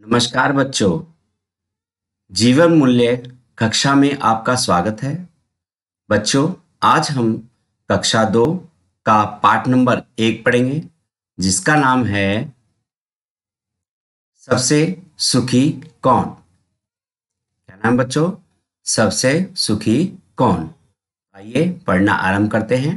नमस्कार बच्चों जीवन मूल्य कक्षा में आपका स्वागत है बच्चों आज हम कक्षा दो का पाठ नंबर एक पढ़ेंगे जिसका नाम है सबसे सुखी कौन क्या नाम बच्चों सबसे सुखी कौन आइए पढ़ना आरंभ करते हैं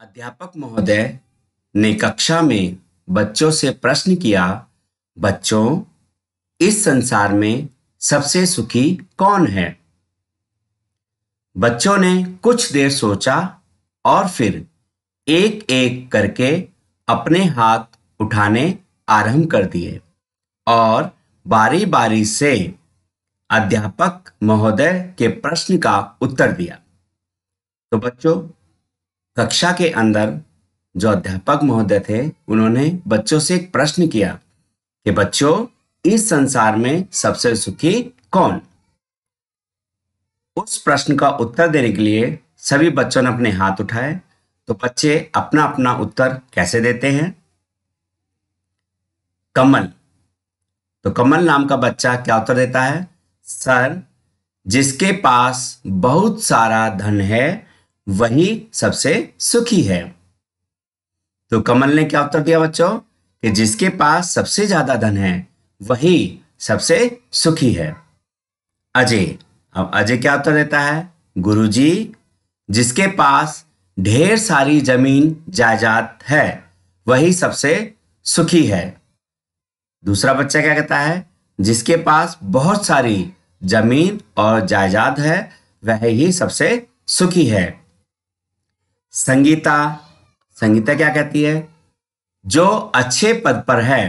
अध्यापक महोदय ने कक्षा में बच्चों से प्रश्न किया बच्चों इस संसार में सबसे सुखी कौन है बच्चों ने कुछ देर सोचा और फिर एक एक करके अपने हाथ उठाने आरंभ कर दिए और बारी बारी से अध्यापक महोदय के प्रश्न का उत्तर दिया तो बच्चों कक्षा के अंदर जो अध्यापक महोदय थे उन्होंने बच्चों से एक प्रश्न किया कि बच्चों इस संसार में सबसे सुखी कौन उस प्रश्न का उत्तर देने के लिए सभी बच्चों ने अपने हाथ उठाए तो बच्चे अपना अपना उत्तर कैसे देते हैं कमल तो कमल नाम का बच्चा क्या उत्तर देता है सर जिसके पास बहुत सारा धन है वही सबसे सुखी है तो कमल ने क्या उत्तर दिया बच्चों कि जिसके पास सबसे ज्यादा धन है वही सबसे सुखी है अजय अब अजय क्या उत्तर देता है गुरुजी जिसके पास ढेर सारी जमीन जायदाद है वही सबसे सुखी है दूसरा बच्चा क्या कहता है जिसके पास बहुत सारी जमीन और जायदाद है वह ही सबसे सुखी है संगीता संगीता क्या कहती है जो अच्छे पद पर है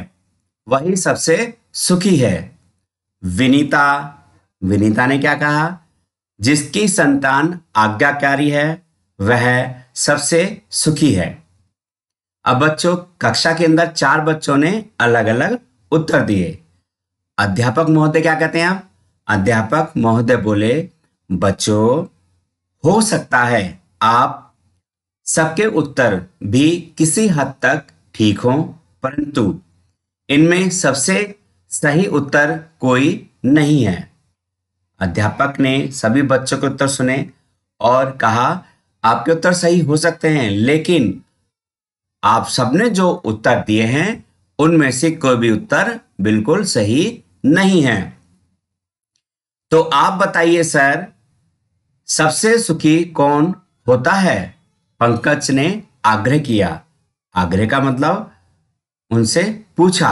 वही सबसे सुखी है विनीता विनीता ने क्या कहा जिसकी संतान आज्ञाकारी है वह सबसे सुखी है अब बच्चों कक्षा के अंदर चार बच्चों ने अलग अलग उत्तर दिए अध्यापक महोदय क्या कहते हैं आप अध्यापक महोदय बोले बच्चों हो सकता है आप सबके उत्तर भी किसी हद तक ठीक हों परंतु इनमें सबसे सही उत्तर कोई नहीं है अध्यापक ने सभी बच्चों के उत्तर सुने और कहा आपके उत्तर सही हो सकते हैं लेकिन आप सबने जो उत्तर दिए हैं उनमें से कोई भी उत्तर बिल्कुल सही नहीं है तो आप बताइए सर सबसे सुखी कौन होता है पंकज ने आग्रह किया आग्रह का मतलब उनसे पूछा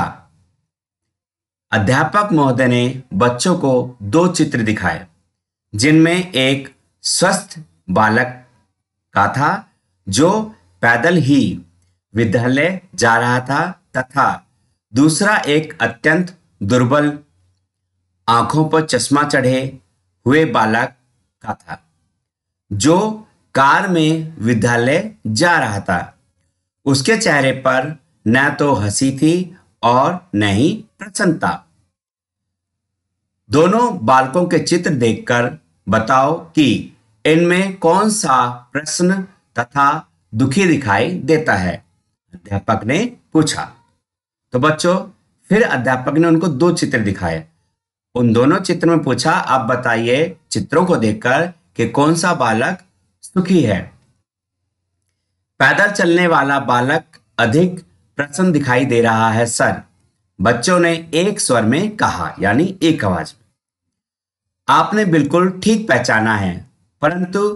अध्यापक महोदय ने बच्चों को दो चित्र दिखाए जिनमें एक स्वस्थ बालक का था जो पैदल ही विद्यालय जा रहा था तथा दूसरा एक अत्यंत दुर्बल आंखों पर चश्मा चढ़े हुए बालक का था जो कार में विद्यालय जा रहा था उसके चेहरे पर न तो हंसी थी और न ही प्रसन्नता दोनों बालकों के चित्र देखकर बताओ कि इनमें कौन सा प्रश्न तथा दुखी दिखाई देता है अध्यापक ने पूछा तो बच्चों फिर अध्यापक ने उनको दो चित्र दिखाए उन दोनों चित्र में पूछा आप बताइए चित्रों को देखकर कि कौन सा बालक सुखी है पैदल चलने वाला बालक अधिक प्रसन्न दिखाई दे रहा है सर बच्चों ने एक स्वर में कहा यानी एक आवाज में आपने बिल्कुल ठीक पहचाना है परंतु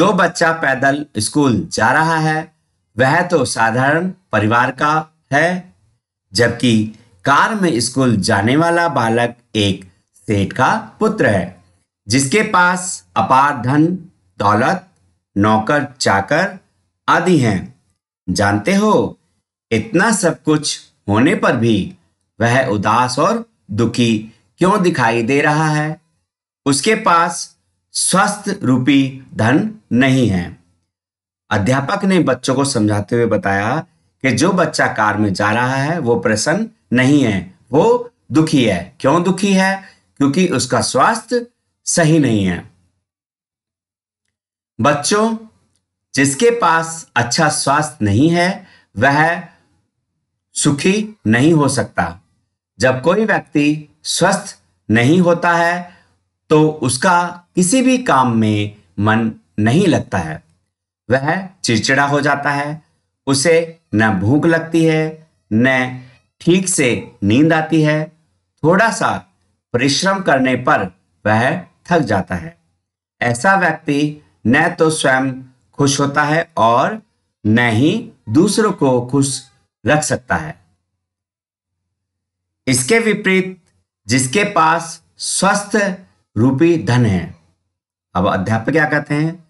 जो बच्चा पैदल स्कूल जा रहा है वह तो साधारण परिवार का है जबकि कार में स्कूल जाने वाला बालक एक सेठ का पुत्र है जिसके पास अपार धन दौलत नौकर चाकर आदि हैं जानते हो इतना सब कुछ होने पर भी वह उदास और दुखी क्यों दिखाई दे रहा है उसके पास स्वस्थ रूपी धन नहीं है अध्यापक ने बच्चों को समझाते हुए बताया कि जो बच्चा कार में जा रहा है वो प्रसन्न नहीं है वो दुखी है क्यों दुखी है क्योंकि उसका स्वास्थ्य सही नहीं है बच्चों जिसके पास अच्छा स्वास्थ्य नहीं है वह सुखी नहीं हो सकता जब कोई व्यक्ति स्वस्थ नहीं होता है तो उसका किसी भी काम में मन नहीं लगता है वह चिड़चिड़ा हो जाता है उसे न भूख लगती है न ठीक से नींद आती है थोड़ा सा परिश्रम करने पर वह थक जाता है ऐसा व्यक्ति न तो स्वयं खुश होता है और न ही दूसरों को खुश रख सकता है इसके विपरीत जिसके पास स्वस्थ रूपी धन है अब अध्यापक क्या कहते हैं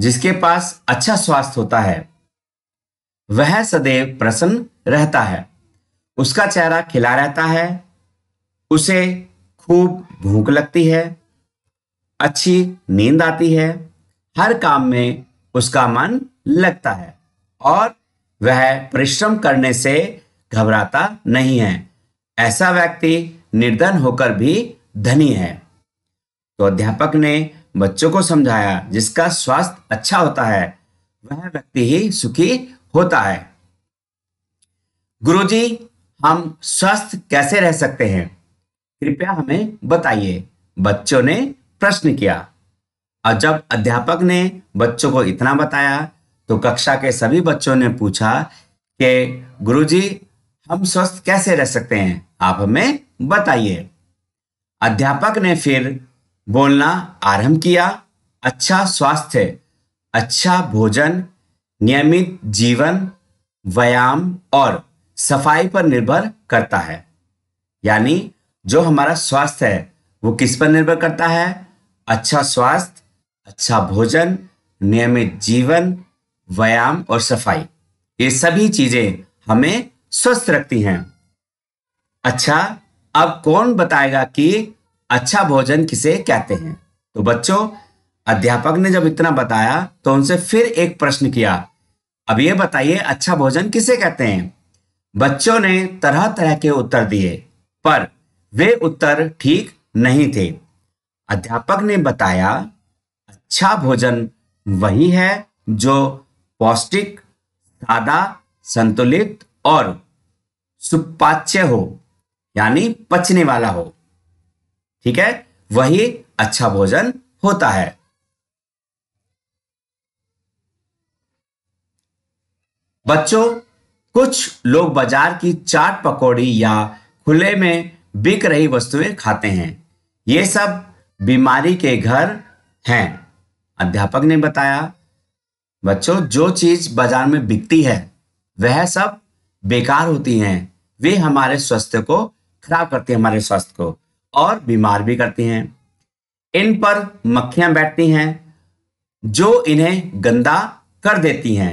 जिसके पास अच्छा स्वास्थ्य होता है वह सदैव प्रसन्न रहता है उसका चेहरा खिला रहता है उसे खूब भूख लगती है अच्छी नींद आती है हर काम में उसका मन लगता है और वह परिश्रम करने से घबराता नहीं है ऐसा व्यक्ति निर्धन होकर भी धनी है तो अध्यापक ने बच्चों को समझाया जिसका स्वास्थ्य अच्छा होता है वह व्यक्ति ही सुखी होता है गुरुजी हम स्वस्थ कैसे रह सकते हैं कृपया हमें बताइए बच्चों ने प्रश्न किया और जब अध्यापक ने बच्चों को इतना बताया तो कक्षा के सभी बच्चों ने पूछा कि गुरुजी हम स्वस्थ कैसे रह सकते हैं आप हमें बताइए अध्यापक ने फिर बोलना आरंभ किया अच्छा स्वास्थ्य अच्छा भोजन नियमित जीवन व्यायाम और सफाई पर निर्भर करता है यानी जो हमारा स्वास्थ्य है वो किस पर निर्भर करता है अच्छा स्वास्थ्य अच्छा भोजन नियमित जीवन व्यायाम और सफाई ये सभी चीजें हमें स्वस्थ रखती हैं अच्छा अब कौन बताएगा कि अच्छा भोजन किसे कहते हैं तो बच्चों अध्यापक ने जब इतना बताया तो उनसे फिर एक प्रश्न किया अब ये बताइए अच्छा भोजन किसे कहते हैं बच्चों ने तरह तरह के उत्तर दिए पर वे उत्तर ठीक नहीं थे अध्यापक ने बताया अच्छा भोजन वही है जो पौष्टिक सादा संतुलित और सुपाच्य हो यानी पचने वाला हो ठीक है वही अच्छा भोजन होता है बच्चों कुछ लोग बाजार की चाट पकौड़ी या खुले में बिक रही वस्तुएं खाते हैं ये सब बीमारी के घर हैं अध्यापक ने बताया बच्चों जो चीज बाजार में बिकती है वह सब बेकार होती हैं वे हमारे स्वास्थ्य को खराब करती हैं हमारे स्वास्थ्य को और बीमार भी करती हैं इन पर मक्खियां बैठती हैं जो इन्हें गंदा कर देती हैं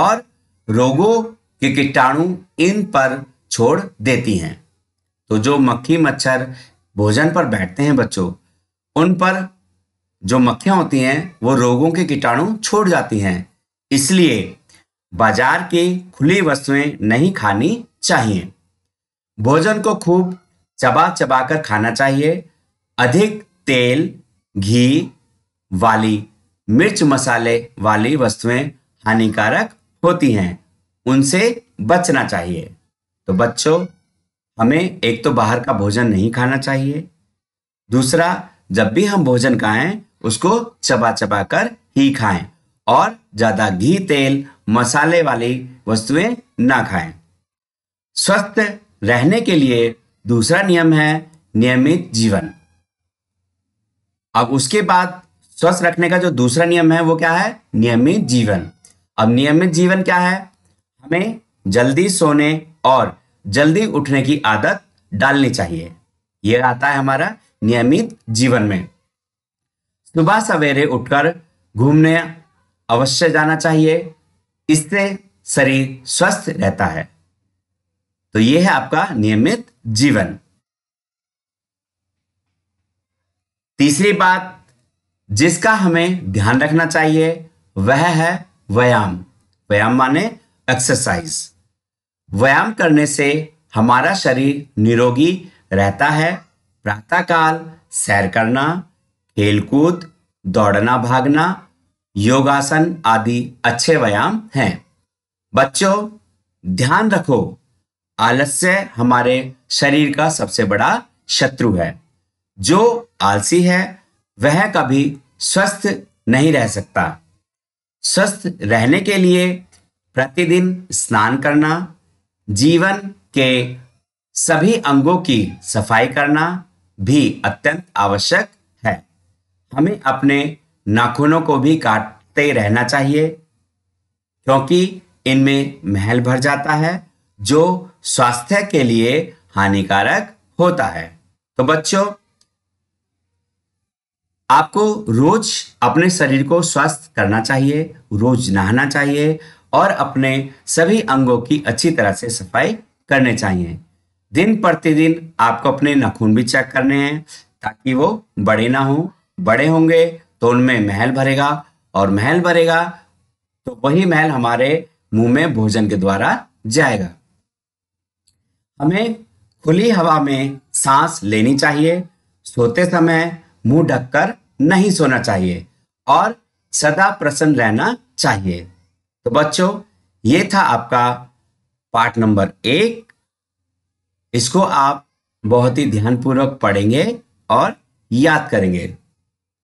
और रोगों के कीटाणु इन पर छोड़ देती हैं तो जो मक्खी मच्छर भोजन पर बैठते हैं बच्चों उन पर जो मक्खियाँ होती हैं वो रोगों के कीटाणु छोड़ जाती हैं इसलिए बाजार की खुली वस्तुएं नहीं खानी चाहिए भोजन को खूब चबा चबा कर खाना चाहिए अधिक तेल घी वाली मिर्च मसाले वाली वस्तुएं हानिकारक होती हैं उनसे बचना चाहिए तो बच्चों हमें एक तो बाहर का भोजन नहीं खाना चाहिए दूसरा जब भी हम भोजन खाएं उसको चबा चबा कर ही खाएं और ज्यादा घी तेल मसाले वाली वस्तुएं ना खाएं स्वस्थ रहने के लिए दूसरा नियम है नियमित जीवन अब उसके बाद स्वस्थ रखने का जो दूसरा नियम है वो क्या है नियमित जीवन अब नियमित जीवन क्या है हमें जल्दी सोने और जल्दी उठने की आदत डालनी चाहिए यह आता है हमारा नियमित जीवन में सुबह सवेरे उठकर घूमने अवश्य जाना चाहिए इससे शरीर स्वस्थ रहता है तो ये है आपका नियमित जीवन तीसरी बात जिसका हमें ध्यान रखना चाहिए वह है व्यायाम व्यायाम माने एक्सरसाइज व्यायाम करने से हमारा शरीर निरोगी रहता है प्रातःकाल सैर करना खेलकूद दौड़ना भागना योगासन आदि अच्छे व्यायाम हैं बच्चों ध्यान रखो आलस्य हमारे शरीर का सबसे बड़ा शत्रु है जो आलसी है वह कभी स्वस्थ नहीं रह सकता स्वस्थ रहने के लिए प्रतिदिन स्नान करना जीवन के सभी अंगों की सफाई करना भी अत्यंत आवश्यक हमें अपने नाखूनों को भी काटते रहना चाहिए क्योंकि इनमें महल भर जाता है जो स्वास्थ्य के लिए हानिकारक होता है तो बच्चों आपको रोज अपने शरीर को स्वस्थ करना चाहिए रोज नहाना चाहिए और अपने सभी अंगों की अच्छी तरह से सफाई करने चाहिए दिन प्रतिदिन आपको अपने नाखून भी चेक करने हैं ताकि वो बड़े ना हों बड़े होंगे तो उनमें महल भरेगा और महल भरेगा तो वही महल हमारे मुंह में भोजन के द्वारा जाएगा हमें खुली हवा में सांस लेनी चाहिए सोते समय मुंह ढककर नहीं सोना चाहिए और सदा प्रसन्न रहना चाहिए तो बच्चों ये था आपका पार्ट नंबर एक इसको आप बहुत ही ध्यानपूर्वक पढ़ेंगे और याद करेंगे